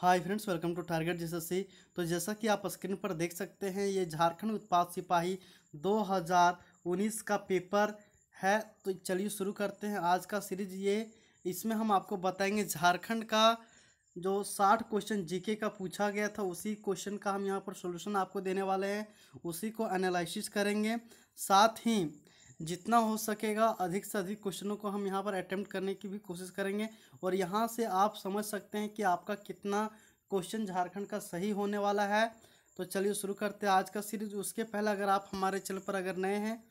hi friends welcome to target C तो जैसा कि आप स्क्रीन पर देख सकते हैं ये झारखंड उत्पाद सिपाही 2019 का पेपर है तो चलिए शुरू करते हैं आज का सीरीज ये इसमें हम आपको बताएंगे झारखंड का जो साठ क्वेश्चन जीके का पूछा गया था उसी क्वेश्चन का हम यहाँ पर सोल्यूशन आपको देने वाले हैं उसी को एनालिसिस करेंगे साथ ही जितना हो सकेगा अधिक से अधिक क्वेश्चनों को हम यहाँ पर अटैम्प्ट करने की भी कोशिश करेंगे और यहाँ से आप समझ सकते हैं कि आपका कितना क्वेश्चन झारखंड का सही होने वाला है तो चलिए शुरू करते हैं आज का सीरीज उसके पहले अगर आप हमारे चैनल पर अगर नए हैं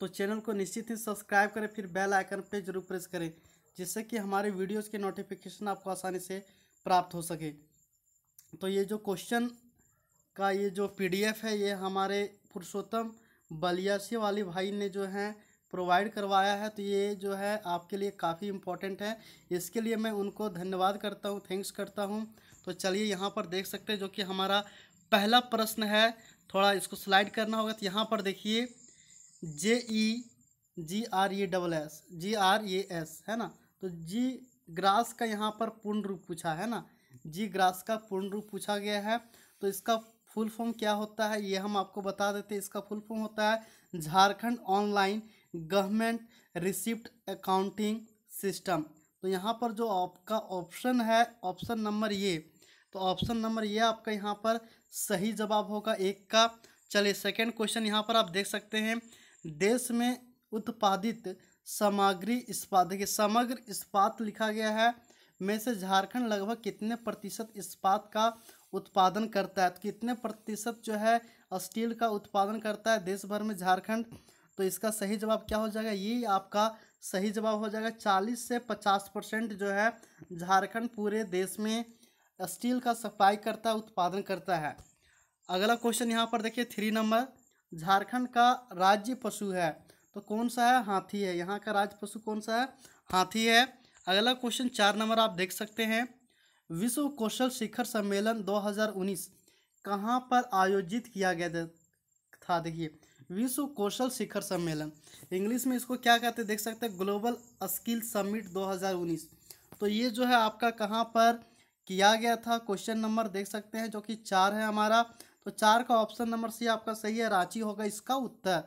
तो चैनल को निश्चित ही सब्सक्राइब करें फिर बेल आइकन पर जरूर प्रेस करें जिससे कि हमारे वीडियोज़ के नोटिफिकेशन आपको आसानी से प्राप्त हो सके तो ये जो क्वेश्चन का ये जो पीडीएफ है ये हमारे पुरुषोत्तम बलियासी वाली भाई ने जो है प्रोवाइड करवाया है तो ये जो है आपके लिए काफ़ी इम्पोर्टेंट है इसके लिए मैं उनको धन्यवाद करता हूँ थैंक्स करता हूँ तो चलिए यहाँ पर देख सकते हैं जो कि हमारा पहला प्रश्न है थोड़ा इसको स्लाइड करना होगा तो यहाँ पर देखिए J E G R E double S G R A S है ना तो जी ग्रास का यहाँ पर पूर्ण रूप पूछा है ना जी ग्रास का पूर्ण रूप पूछा गया है तो इसका फुल फॉर्म क्या होता है ये हम आपको बता देते हैं इसका फुल फॉर्म होता है Jharkhand online government receipt accounting system तो यहाँ पर जो आपका ऑप्शन है ऑप्शन नंबर ये तो ऑप्शन नंबर ये आपका यहाँ पर सही जवाब होगा एक का चलिए सेकेंड क्वेश्चन यहाँ पर आप देख सकते हैं देश में उत्पादित सामग्री इस्पात देखिए समग्र इस्पात लिखा गया है में से झारखंड लगभग कितने प्रतिशत इस्पात का उत्पादन करता है तो कितने प्रतिशत जो है स्टील का उत्पादन करता है देश भर में झारखंड तो इसका सही जवाब क्या हो जाएगा ये आपका सही जवाब हो जाएगा चालीस से पचास परसेंट जो है झारखंड पूरे देश में स्टील का सफाई करता है उत्पादन करता है अगला क्वेश्चन यहाँ पर देखिए थ्री नंबर झारखंड का राज्य पशु है तो कौन सा है हाथी है यहाँ का राज्य पशु कौन सा है हाथी है अगला क्वेश्चन चार नंबर आप देख सकते हैं विश्व कौशल शिखर सम्मेलन 2019 कहाँ पर आयोजित किया गया था देखिए विश्व कौशल शिखर सम्मेलन इंग्लिश में इसको क्या कहते हैं देख सकते हैं ग्लोबल स्किल समिट 2019 तो ये जो है आपका कहाँ पर किया गया था क्वेश्चन नंबर देख सकते हैं जो कि चार है हमारा तो चार का ऑप्शन नंबर सी आपका सही है रांची होगा इसका उत्तर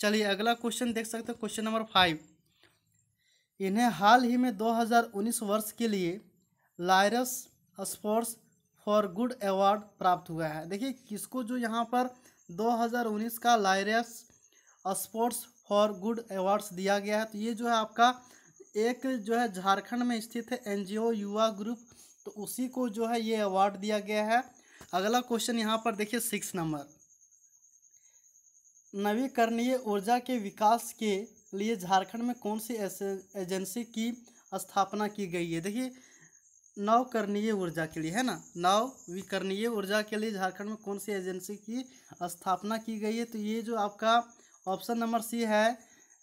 चलिए अगला क्वेश्चन देख सकते हैं क्वेश्चन नंबर फाइव इन्हें हाल ही में 2019 वर्ष के लिए Laureus sports for good award प्राप्त हुआ है देखिए किसको जो यहाँ पर 2019 का Laureus sports for good awards दिया गया है तो ये जो है आपका एक जो है झारखंड में स्थित है एनजीओ युवा ग्रुप तो उसी को जो है ये अवार्ड दिया गया है अगला क्वेश्चन यहाँ पर देखिए सिक्स नंबर नवीकरणीय ऊर्जा के विकास के लिए झारखंड में कौन सी एजेंसी की स्थापना की गई है देखिए नवकरणीय ऊर्जा के लिए है ना विकरणीय ऊर्जा के लिए झारखंड में कौन सी एजेंसी की स्थापना की गई है तो ये जो आपका ऑप्शन नंबर सी है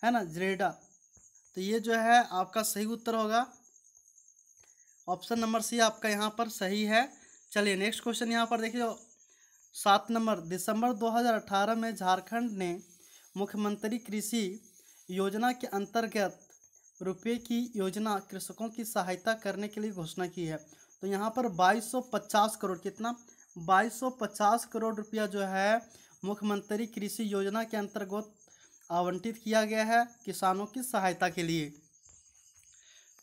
है ना जरेडा तो ये जो है आपका सही उत्तर होगा ऑप्शन नंबर सी आपका यहाँ पर सही है चलिए नेक्स्ट क्वेश्चन यहाँ पर देखिए सात नंबर दिसंबर 2018 में झारखंड ने मुख्यमंत्री कृषि योजना के अंतर्गत रुपये की योजना कृषकों की सहायता करने के लिए घोषणा की है तो यहाँ पर 2250 करोड़ कितना 2250 करोड़ रुपया जो है मुख्यमंत्री कृषि योजना के अंतर्गत आवंटित किया गया है किसानों की सहायता के लिए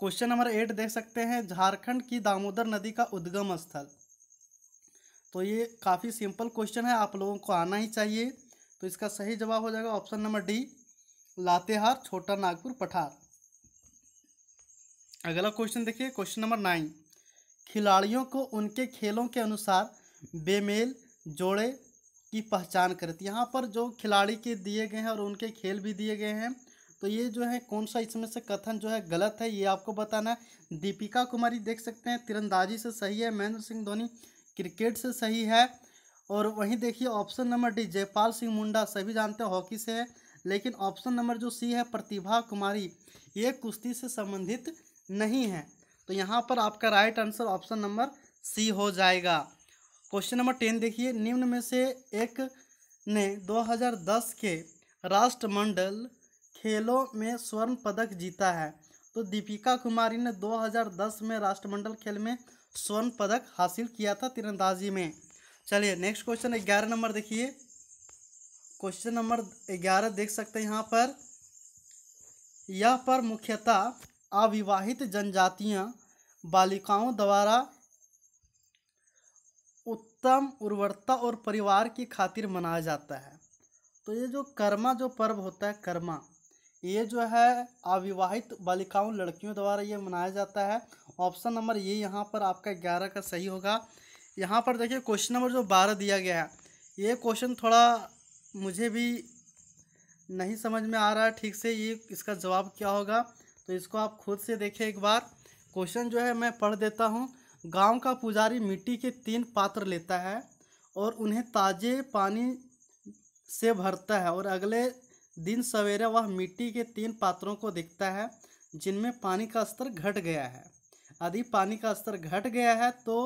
क्वेश्चन नंबर एट देख सकते हैं झारखंड की दामोदर नदी का उद्गम स्थल तो ये काफ़ी सिंपल क्वेश्चन है आप लोगों को आना ही चाहिए तो इसका सही जवाब हो जाएगा ऑप्शन नंबर डी लातेहार छोटा नागपुर पठार अगला क्वेश्चन देखिए क्वेश्चन नंबर नाइन खिलाड़ियों को उनके खेलों के अनुसार बेमेल जोड़े की पहचान करती तो है यहाँ पर जो खिलाड़ी के दिए गए हैं और उनके खेल भी दिए गए हैं तो ये जो है कौन सा इसमें से कथन जो है गलत है ये आपको बताना है दीपिका कुमारी देख सकते हैं तिरंदाजी से सही है महेंद्र सिंह धोनी क्रिकेट से सही है और वहीं देखिए option number D Jaipal Singh Munda सभी जानते हैं हॉकी से है लेकिन ऑप्शन नंबर जो सी है प्रतिभा कुमारी ये कुश्ती से संबंधित नहीं है तो यहाँ पर आपका right answer option number C हो जाएगा क्वेश्चन नंबर टेन देखिए निम्न में से एक ने 2010 के राष्ट्रमंडल खेलों में स्वर्ण पदक जीता है तो दीपिका कुमारी ने 2010 में राष्ट्रमंडल खेल में स्वर्ण पदक हासिल किया था तीरंदाजी में चलिए नेक्स्ट क्वेश्चन ग्यारह नंबर देखिए क्वेश्चन नंबर ग्यारह देख सकते हैं यहाँ पर यह पर मुख्यतः अविवाहित जनजातियां बालिकाओं द्वारा उत्तम उर्वरता और परिवार की खातिर मनाया जाता है तो ये जो कर्मा जो पर्व होता है कर्मा ये जो है अविवाहित बालिकाओं लड़कियों द्वारा ये मनाया जाता है ऑप्शन नंबर ये यहाँ पर आपका ग्यारह का सही होगा यहाँ पर देखिए क्वेश्चन नंबर जो बारह दिया गया है ये क्वेश्चन थोड़ा मुझे भी नहीं समझ में आ रहा है ठीक से ये इसका जवाब क्या होगा तो इसको आप खुद से देखें एक बार क्वेश्चन जो है मैं पढ़ देता हूँ गांव का पुजारी मिट्टी के तीन पात्र लेता है और उन्हें ताजे पानी से भरता है और अगले दिन सवेरे वह मिट्टी के तीन पात्रों को देखता है जिनमें पानी का स्तर घट गया है यदि पानी का स्तर घट गया है तो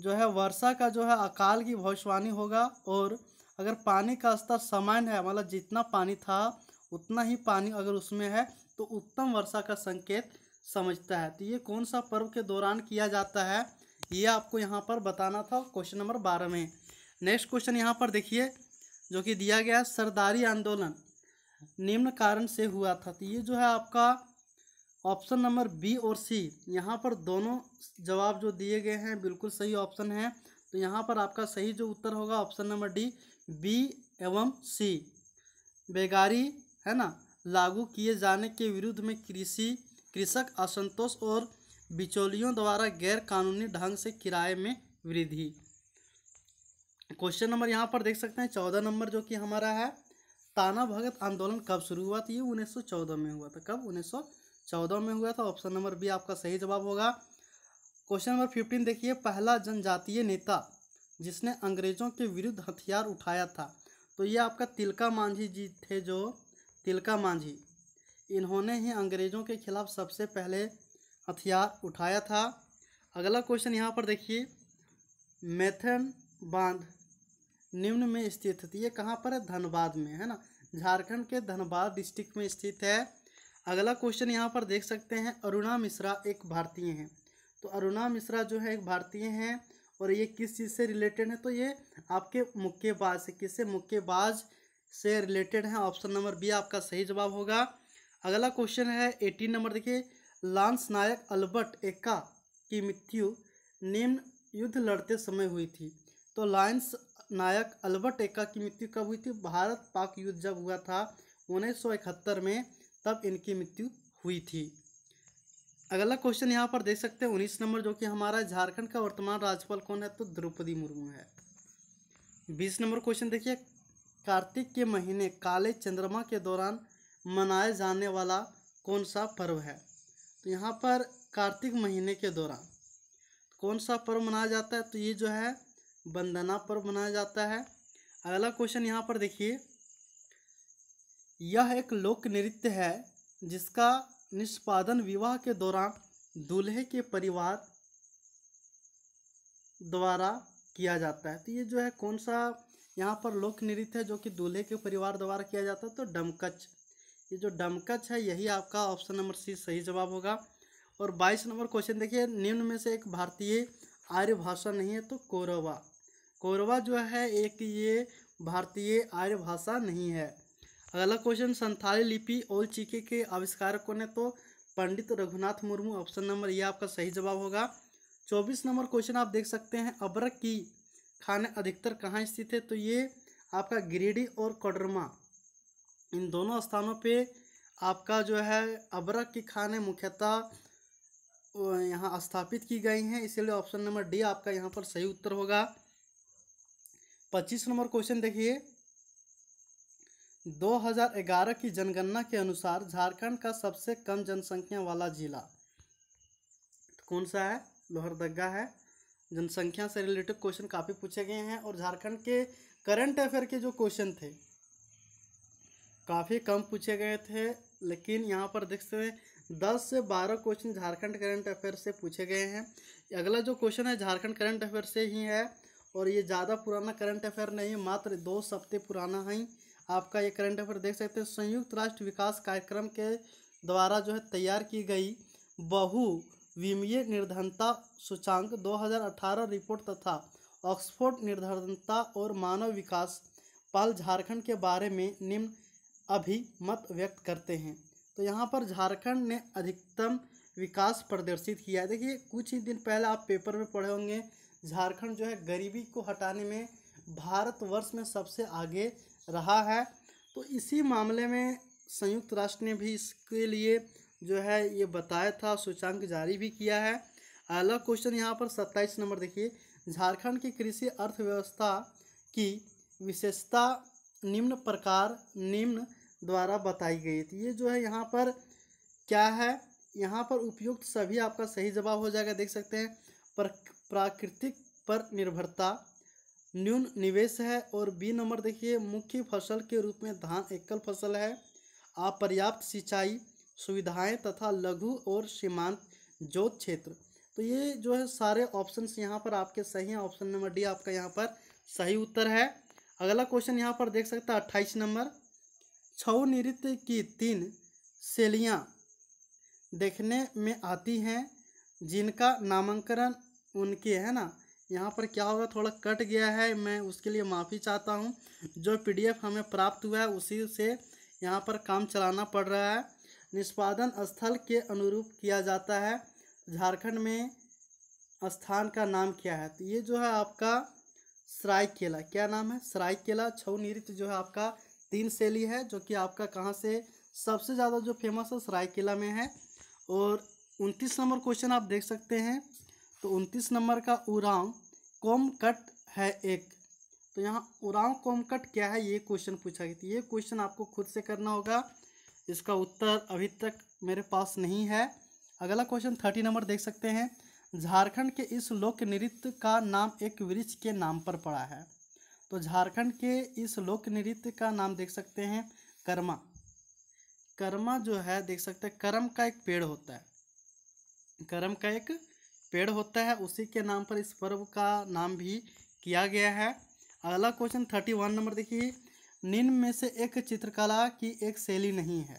जो है वर्षा का जो है अकाल की भविष्यवाणी होगा और अगर पानी का स्तर समान है मतलब जितना पानी था उतना ही पानी अगर उसमें है तो उत्तम वर्षा का संकेत समझता है तो ये कौन सा पर्व के दौरान किया जाता है ये आपको यहाँ पर बताना था क्वेश्चन नंबर बारह में नेक्स्ट क्वेश्चन यहाँ पर देखिए जो कि दिया गया है सरदारी आंदोलन निम्न कारण से हुआ था तो ये जो है आपका ऑप्शन नंबर बी और सी यहाँ पर दोनों जवाब जो दिए गए हैं बिल्कुल सही ऑप्शन है तो यहाँ पर आपका सही जो उत्तर होगा ऑप्शन नंबर डी बी एवं सी बेगारी है ना लागू किए जाने के विरुद्ध में कृषि कृषक असंतोष और बिचौलियों द्वारा गैर कानूनी ढंग से किराए में वृद्धि क्वेश्चन नंबर यहाँ पर देख सकते हैं चौदह नंबर जो कि हमारा है ताना भगत आंदोलन कब शुरू हुआ था ये उन्नीस सौ चौदह में हुआ था कब उन्नीस सौ चौदह में हुआ था ऑप्शन नंबर बी आपका सही जवाब होगा क्वेश्चन नंबर फिफ्टीन देखिए पहला जनजातीय नेता जिसने अंग्रेजों के विरुद्ध हथियार उठाया था तो ये आपका तिलका मांझी जी थे जो तिलका मांझी इन्होंने ही अंग्रेज़ों के खिलाफ सबसे पहले हथियार उठाया था अगला क्वेश्चन यहाँ पर देखिए मैथन बांध निम्न में स्थित है ये कहाँ पर है धनबाद में है ना झारखंड के धनबाद डिस्ट्रिक्ट में स्थित है अगला क्वेश्चन यहाँ पर देख सकते हैं अरुणा मिश्रा एक भारतीय हैं तो अरुणा मिश्रा जो है एक भारतीय हैं और ये किस चीज़ से रिलेटेड है तो ये आपके मुक्केबाज से किससे मुक्केबाज से रिलेटेड हैं ऑप्शन नंबर बी आपका सही जवाब होगा अगला क्वेश्चन है एटीन नंबर देखिए लांस नायक अल्बर्ट एक्का की मृत्यु निम्न युद्ध लड़ते समय हुई थी तो लायंस नायक अल्बर्ट एक्का की मृत्यु कब हुई थी भारत पाक युद्ध जब हुआ था इकहत्तर में तब इनकी मृत्यु हुई थी अगला क्वेश्चन यहाँ पर देख सकते हैं उन्नीस नंबर जो कि हमारा झारखंड का वर्तमान राज्यपाल कौन है तो द्रौपदी मुर्मू है बीस नंबर क्वेश्चन देखिए कार्तिक के महीने काले चंद्रमा के दौरान मनाए जाने वाला कौन सा पर्व है तो यहाँ पर कार्तिक महीने के दौरान कौन सा पर्व मनाया जाता है तो ये जो है बंदना पर्व मनाया जाता है अगला क्वेश्चन यहाँ पर देखिए यह एक लोक नृत्य है जिसका निष्पादन विवाह के दौरान दूल्हे के परिवार द्वारा किया जाता है तो ये जो है कौन सा यहाँ पर लोक नृत्य है जो कि दूल्हे के परिवार द्वारा किया जाता है तो डमकच ये जो डमकच है यही आपका ऑप्शन नंबर सी सही जवाब होगा और बाईस नंबर क्वेश्चन देखिए निम्न में से एक भारतीय आर्य भाषा नहीं है तो कोरवा कोरवा जो है एक ये भारतीय आर्य भाषा नहीं है अगला क्वेश्चन संथाली लिपि ओल चीके के आविष्कारकों ने तो पंडित रघुनाथ मुर्मू ऑप्शन नंबर ये आपका सही जवाब होगा चौबीस नंबर क्वेश्चन आप देख सकते हैं अब्रक की खाने अधिकतर कहाँ स्थित है तो ये आपका गिरिडीह और कोडरमा इन दोनों स्थानों पे आपका जो है अबरक की खाने मुख्यतः यहाँ स्थापित की गई हैं इसलिए ऑप्शन नंबर डी आपका यहाँ पर सही उत्तर होगा पच्चीस नंबर क्वेश्चन देखिए 2011 की जनगणना के अनुसार झारखंड का सबसे कम जनसंख्या वाला जिला कौन सा है लोहरदगा है जनसंख्या से रिलेटेड क्वेश्चन काफ़ी पूछे गए हैं और झारखंड के करंट अफेयर के जो क्वेश्चन थे काफ़ी कम पूछे गए थे लेकिन यहाँ पर देख सकते हैं दस से बारह क्वेश्चन झारखंड करंट अफेयर से पूछे गए हैं अगला जो क्वेश्चन है झारखंड करंट अफेयर से ही है और ये ज़्यादा पुराना करंट अफेयर नहीं मात्र दो सप्ते पुराना है आपका ये करंट अफेयर देख सकते हैं संयुक्त राष्ट्र विकास कार्यक्रम के द्वारा जो है तैयार की गई बहु विमीय निर्धनता सूचांक 2018 रिपोर्ट तथा ऑक्सफोर्ड निर्धनता और मानव विकास पाल झारखंड के बारे में निम्न अभी मत व्यक्त करते हैं तो यहाँ पर झारखंड ने अधिकतम विकास प्रदर्शित किया है देखिए कुछ ही दिन पहले आप पेपर में पढ़े होंगे झारखंड जो है गरीबी को हटाने में भारतवर्ष में सबसे आगे रहा है तो इसी मामले में संयुक्त राष्ट्र ने भी इसके लिए जो है ये बताया था सूचांक जारी भी किया है अगला क्वेश्चन यहाँ पर सत्ताईस नंबर देखिए झारखंड की कृषि अर्थव्यवस्था की विशेषता निम्न प्रकार निम्न द्वारा बताई गई थी ये जो है यहाँ पर क्या है यहाँ पर उपयुक्त सभी आपका सही जवाब हो जाएगा देख सकते हैं पर प्राकृतिक पर निर्भरता न्यून निवेश है और बी नंबर देखिए मुख्य फसल के रूप में धान एकल फसल है अपर्याप्त सिंचाई सुविधाएं तथा लघु और सीमांत जोत क्षेत्र तो ये जो है सारे ऑप्शन यहाँ पर आपके सही हैं ऑप्शन नंबर डी आपका यहाँ पर सही उत्तर है अगला क्वेश्चन यहाँ पर देख सकते हैं अट्ठाईस नंबर छऊ नृत्य की तीन शैलियाँ देखने में आती हैं जिनका नामांकन उनके है ना यहाँ पर क्या होगा थोड़ा कट गया है मैं उसके लिए माफ़ी चाहता हूँ जो पीडीएफ हमें प्राप्त हुआ है उसी से यहाँ पर काम चलाना पड़ रहा है निष्पादन स्थल के अनुरूप किया जाता है झारखंड में स्थान का नाम क्या है तो ये जो है आपका सरायकेला क्या नाम है सरायकेला छऊ नृत्य जो है आपका तीन शैली है जो कि आपका कहाँ से सबसे ज़्यादा जो फेमस है सरायकेला में है और उनतीस नंबर क्वेश्चन आप देख सकते हैं तो उनतीस नंबर का उरांव कोम कट है एक तो यहाँ उरांव कोम कट क्या है ये क्वेश्चन पूछा गया तो ये क्वेश्चन आपको खुद से करना होगा इसका उत्तर अभी तक मेरे पास नहीं है अगला क्वेश्चन थर्टी नंबर देख सकते हैं झारखंड के इस लोक नृत्य का नाम एक वृक्ष के नाम पर पड़ा है तो झारखंड के इस लोक नृत्य का नाम देख सकते हैं कर्मा कर्मा जो है देख सकते हैं कर्म का एक पेड़ होता है कर्म का एक पेड़ होता है उसी के नाम पर इस पर्व का नाम भी किया गया है अगला क्वेश्चन थर्टी वन नंबर देखिए निम्न में से एक चित्रकला की एक शैली नहीं है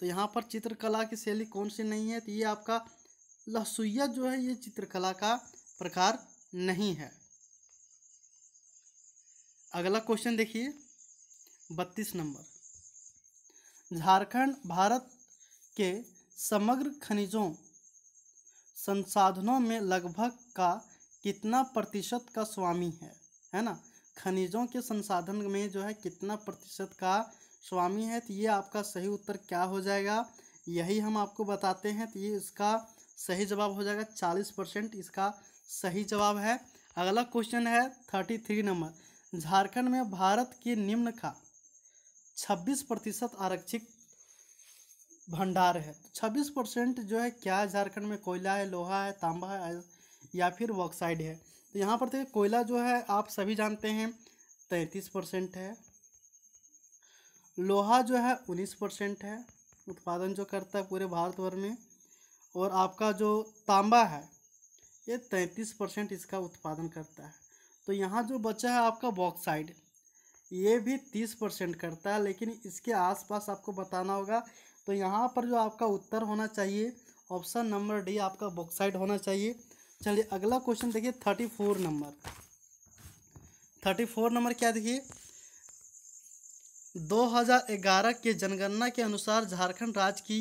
तो यहाँ पर चित्रकला की शैली कौन सी नहीं है तो ये आपका लहसुइया जो है ये चित्रकला का प्रकार नहीं है अगला क्वेश्चन देखिए बत्तीस नंबर झारखंड भारत के समग्र खनिजों संसाधनों में लगभग का कितना प्रतिशत का स्वामी है है ना खनिजों के संसाधन में जो है कितना प्रतिशत का स्वामी है तो ये आपका सही उत्तर क्या हो जाएगा यही हम आपको बताते हैं तो ये इसका सही जवाब हो जाएगा चालीस परसेंट इसका सही जवाब है अगला क्वेश्चन है थर्टी थ्री नंबर झारखंड में भारत के निम्न का छब्बीस प्रतिशत आरक्षित भंडार है छब्बीस परसेंट जो है क्या झारखंड में कोयला है लोहा है तांबा है या फिर वॉक्साइड है तो यहाँ पर देखिए कोयला जो है आप सभी जानते हैं तैंतीस परसेंट है लोहा जो है उन्नीस परसेंट है उत्पादन जो करता है पूरे भारत भर में और आपका जो तांबा है ये तैंतीस परसेंट इसका उत्पादन करता है तो यहाँ जो बचा है आपका बॉक्साइड ये भी तीस परसेंट करता है लेकिन इसके आसपास आपको बताना होगा तो यहाँ पर जो आपका उत्तर होना चाहिए ऑप्शन नंबर डी आपका बॉक्साइड होना चाहिए चलिए अगला क्वेश्चन देखिए thirty four number thirty four number क्या देखिए दो हजार ग्यारह के जनगणना के अनुसार झारखंड राज्य की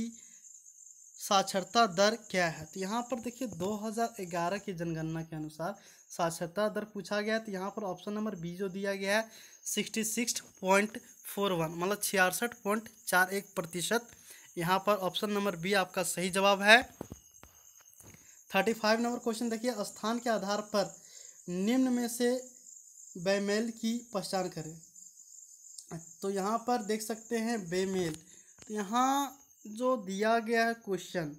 साक्षरता दर क्या है तो यहाँ पर देखिए 2011 की जनगणना के अनुसार साक्षरता दर पूछा गया है तो यहाँ पर ऑप्शन नंबर बी जो दिया गया है sixty six point four one मतलब छियासठ पॉइंट चार एक प्रतिशत यहाँ पर ऑप्शन नंबर बी आपका सही जवाब है थर्टी फाइव नंबर क्वेश्चन देखिए स्थान के आधार पर निम्न में से बेमेल की पहचान करें तो यहाँ पर देख सकते हैं बेमेल तो यहाँ जो दिया गया है क्वेश्चन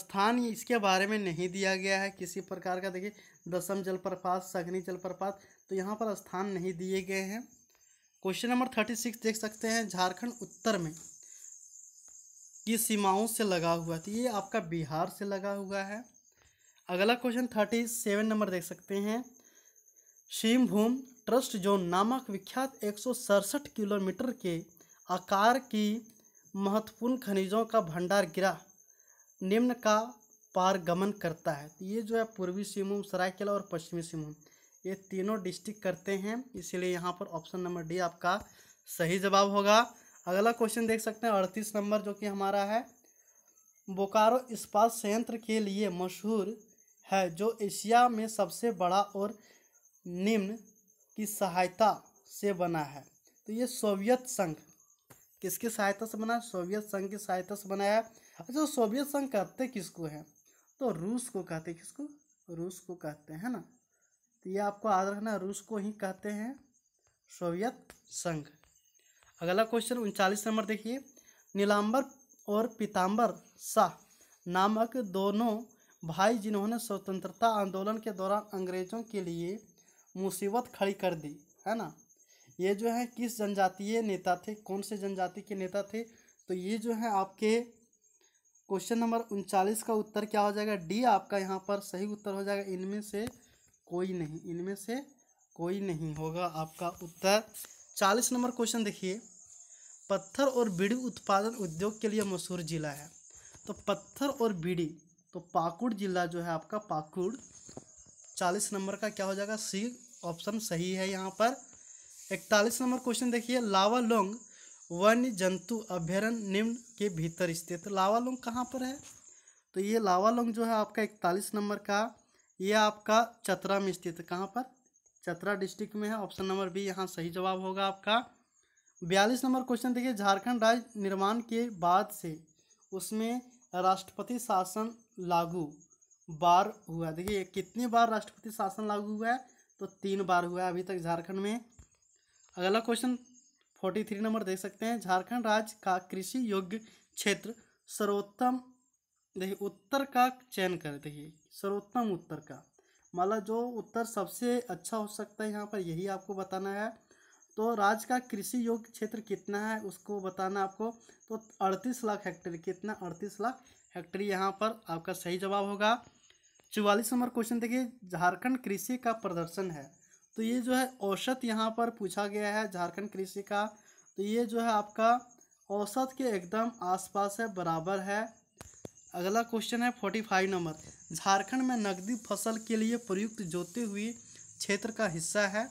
स्थान इसके बारे में नहीं दिया गया है किसी प्रकार का देखिए दसम जलप्रपात सघनी जलप्रपात तो यहाँ पर स्थान नहीं दिए गए हैं क्वेश्चन नंबर थर्टी सिक्स देख सकते हैं झारखंड उत्तर में की सीमाओं से लगा हुआ तो ये आपका बिहार से लगा हुआ है अगला क्वेश्चन थर्टी सेवन नंबर देख सकते हैं सिंहभूम ट्रस्ट जोन नामक विख्यात एक किलोमीटर के आकार की महत्वपूर्ण खनिजों का भंडार गिरा निम्न का पारगमन करता है तो ये जो है पूर्वी सिंहभूम सरायकेला और पश्चिमी सिंहभूम ये तीनों डिस्ट्रिक्ट करते हैं इसलिए यहाँ पर ऑप्शन नंबर डी आपका सही जवाब होगा अगला क्वेश्चन देख सकते हैं अड़तीस नंबर जो कि हमारा है बोकारो इस्पात संयंत्र के लिए मशहूर है जो एशिया में सबसे बड़ा और निम्न की सहायता से बना है तो ये सोवियत संघ किसकी सहायता से बना है सोवियत संघ की सहायता से बनाया है अच्छा तो सोवियत संघ कहते किसको है तो रूस को कहते किसको रूस को कहते हैं ना तो ये आपको याद रखना रूस को ही कहते हैं सोवियत संघ अगला क्वेश्चन उनचालीस नंबर देखिए नीलाम्बर और पीताम्बर शाह नामक दोनों भाई जिन्होंने स्वतंत्रता आंदोलन के दौरान अंग्रेजों के लिए मुसीबत खड़ी कर दी है ना ये जो है किस जनजातीय नेता थे कौन से जनजाति के नेता थे तो ये जो है आपके क्वेश्चन नंबर उनचालीस का उत्तर क्या हो जाएगा डी आपका यहाँ पर सही उत्तर हो जाएगा इनमें से कोई नहीं इनमें से कोई नहीं होगा आपका उत्तर चालीस नंबर क्वेश्चन देखिए पत्थर और बीड़ी उत्पादन उद्योग के लिए मशहूर जिला है तो पत्थर और बीड़ी तो पाकुड़ जिला जो है आपका पाकुड़ चालीस नंबर का क्या हो जाएगा सी ऑप्शन सही है यहाँ पर इकतालीस नंबर क्वेश्चन देखिए लावा लोंग वन्य जंतु अभ्यारण्य निम्न के भीतर स्थित तो लोंग कहाँ पर है तो ये लावालोंग जो है आपका इकतालीस नंबर का ये आपका चतरा में स्थित कहाँ पर चतरा डिस्ट्रिक्ट में है ऑप्शन नंबर बी यहाँ सही जवाब होगा आपका बयालीस नंबर क्वेश्चन देखिए झारखंड राज्य निर्माण के बाद से उसमें राष्ट्रपति शासन लागू बार हुआ देखिए कितनी बार राष्ट्रपति शासन लागू हुआ है तो तीन बार हुआ है अभी तक झारखंड में अगला क्वेश्चन फोर्टी थ्री नंबर देख सकते हैं झारखंड राज्य का कृषि योग्य क्षेत्र सर्वोत्तम देखिए उत्तर का चयन कर देखिए सर्वोत्तम उत्तर का मतलब जो उत्तर सबसे अच्छा हो सकता है यहाँ पर यही आपको बताना है तो राज्य का कृषि योग्य क्षेत्र कितना है उसको बताना आपको तो अड़तीस लाख हेक्टेयर कितना अड़तीस लाख हेक्टेयर यहाँ पर आपका सही जवाब होगा चौवालीस नंबर क्वेश्चन देखिए झारखंड कृषि का प्रदर्शन है तो ये जो है औसत यहाँ पर पूछा गया है झारखंड कृषि का तो ये जो है आपका औसत के एकदम आसपास है बराबर है अगला क्वेश्चन है फोर्टी फाइव नंबर झारखंड में नकदी फसल के लिए प्रयुक्त जोते हुए क्षेत्र का हिस्सा है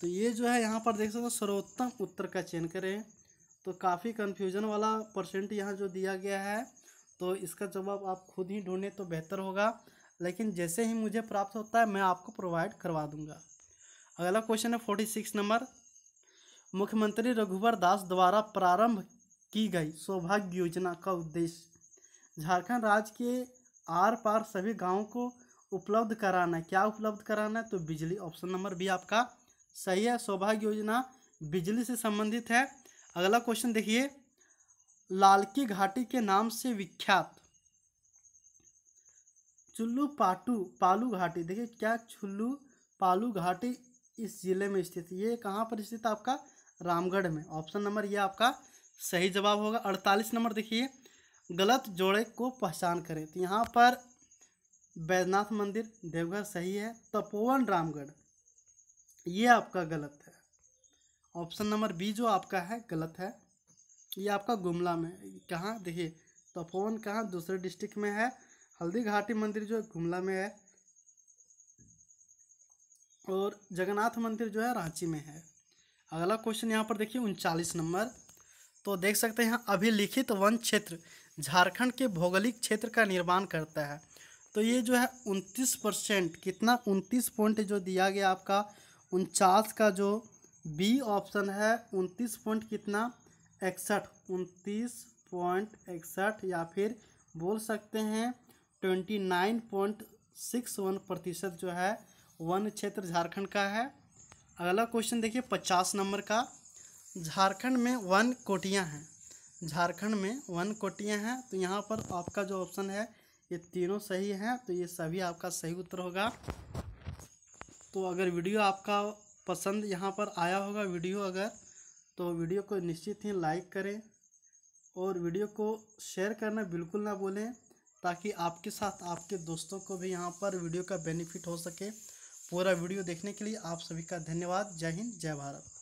तो ये जो है यहाँ पर देख सकते हो सर्वोत्तम उत्तर का चयन करें तो काफ़ी कन्फ्यूजन वाला परसेंट यहाँ जो दिया गया है तो इसका जवाब आप खुद ही ढूंढें तो बेहतर होगा लेकिन जैसे ही मुझे प्राप्त होता है मैं आपको प्रोवाइड करवा दूंगा अगला क्वेश्चन है फोर्टी सिक्स नंबर मुख्यमंत्री रघुवर दास द्वारा प्रारंभ की गई सौभाग्य योजना का उद्देश्य झारखंड राज्य के आर पार सभी गाँव को उपलब्ध कराना है क्या उपलब्ध कराना है तो बिजली ऑप्शन नंबर बी आपका सही है सौभाग्य योजना बिजली से संबंधित है अगला क्वेश्चन देखिए लालकी घाटी के नाम से विख्यात चुल्लू पाटू पालू घाटी देखिए क्या चुल्लू पालू घाटी इस जिले में स्थित ये कहाँ पर स्थित आपका रामगढ़ में ऑप्शन नंबर ये आपका सही जवाब होगा अड़तालीस नंबर देखिए गलत जोड़े को पहचान करें तो यहाँ पर बैद्यनाथ मंदिर देवघर सही है तपोवन रामगढ़ ये आपका गलत है ऑप्शन नंबर बी जो आपका है गलत है ये आपका गुमला में कहाँ देखिए तपोवन कहाँ दूसरे डिस्ट्रिक्ट में है हल्दी घाटी मंदिर जो है गुमला में है और जगन्नाथ मंदिर जो है रांची में है अगला क्वेश्चन यहाँ पर देखिए उनचालीस नंबर तो देख सकते हैं यहाँ अभिलिखित वन क्षेत्र झारखंड के भौगोलिक क्षेत्र का निर्माण करता है तो ये जो है उनतीस परसेंट कितना उनतीस पॉइंट जो दिया गया आपका उनचास का जो बी ऑप्शन है उनतीस पॉइंट कितना इकसठ उनतीस पॉइंट इकसठ या फिर बोल सकते हैं twenty nine point six one प्रतिशत जो है वन क्षेत्र झारखंड का है अगला क्वेश्चन देखिए पचास नंबर का झारखंड में वन कोटियां हैं झारखंड में वन कोटियाँ हैं तो यहाँ पर आपका जो ऑप्शन है ये तीनों सही हैं तो ये सभी आपका सही उत्तर होगा तो अगर वीडियो आपका पसंद यहाँ पर आया होगा वीडियो अगर तो वीडियो को निश्चित ही लाइक करें और वीडियो को शेयर करना बिल्कुल ना भूलें ताकि आपके साथ आपके दोस्तों को भी यहाँ पर वीडियो का बेनिफिट हो सके पूरा वीडियो देखने के लिए आप सभी का धन्यवाद जय हिंद जय भारत